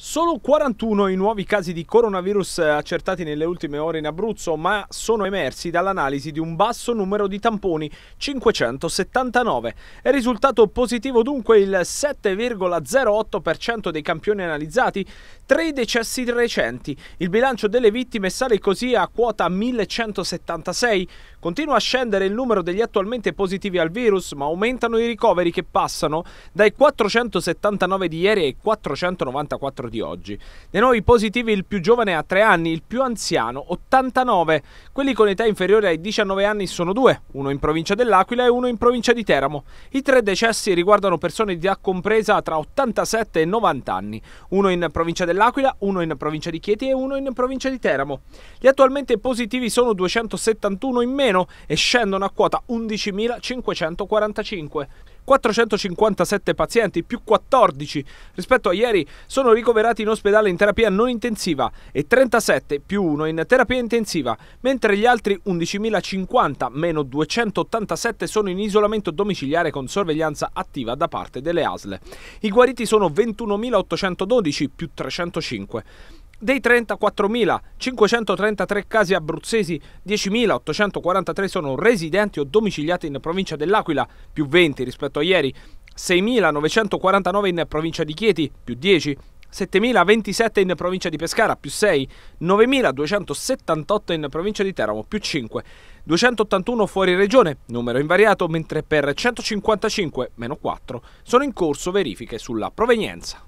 Solo 41 i nuovi casi di coronavirus eh, accertati nelle ultime ore in Abruzzo, ma sono emersi dall'analisi di un basso numero di tamponi, 579. È risultato positivo dunque il 7,08% dei campioni analizzati, tre decessi recenti. Il bilancio delle vittime sale così a quota 1176. Continua a scendere il numero degli attualmente positivi al virus, ma aumentano i ricoveri che passano dai 479 di ieri ai 494 giorno di oggi. Dei nuovi positivi il più giovane ha 3 anni, il più anziano 89. Quelli con età inferiore ai 19 anni sono due, uno in provincia dell'Aquila e uno in provincia di Teramo. I tre decessi riguardano persone di età compresa tra 87 e 90 anni, uno in provincia dell'Aquila, uno in provincia di Chieti e uno in provincia di Teramo. Gli attualmente positivi sono 271 in meno e scendono a quota 11.545. 457 pazienti, più 14 rispetto a ieri, sono ricoverati in ospedale in terapia non intensiva e 37 più 1 in terapia intensiva, mentre gli altri 11.050 meno 287 sono in isolamento domiciliare con sorveglianza attiva da parte delle ASL. I guariti sono 21.812 più 305. Dei 34.533 casi abruzzesi, 10.843 sono residenti o domiciliati in provincia dell'Aquila, più 20 rispetto a ieri, 6.949 in provincia di Chieti, più 10, 7.027 in provincia di Pescara, più 6, 9.278 in provincia di Teramo, più 5, 281 fuori regione, numero invariato, mentre per 155, meno 4, sono in corso verifiche sulla provenienza.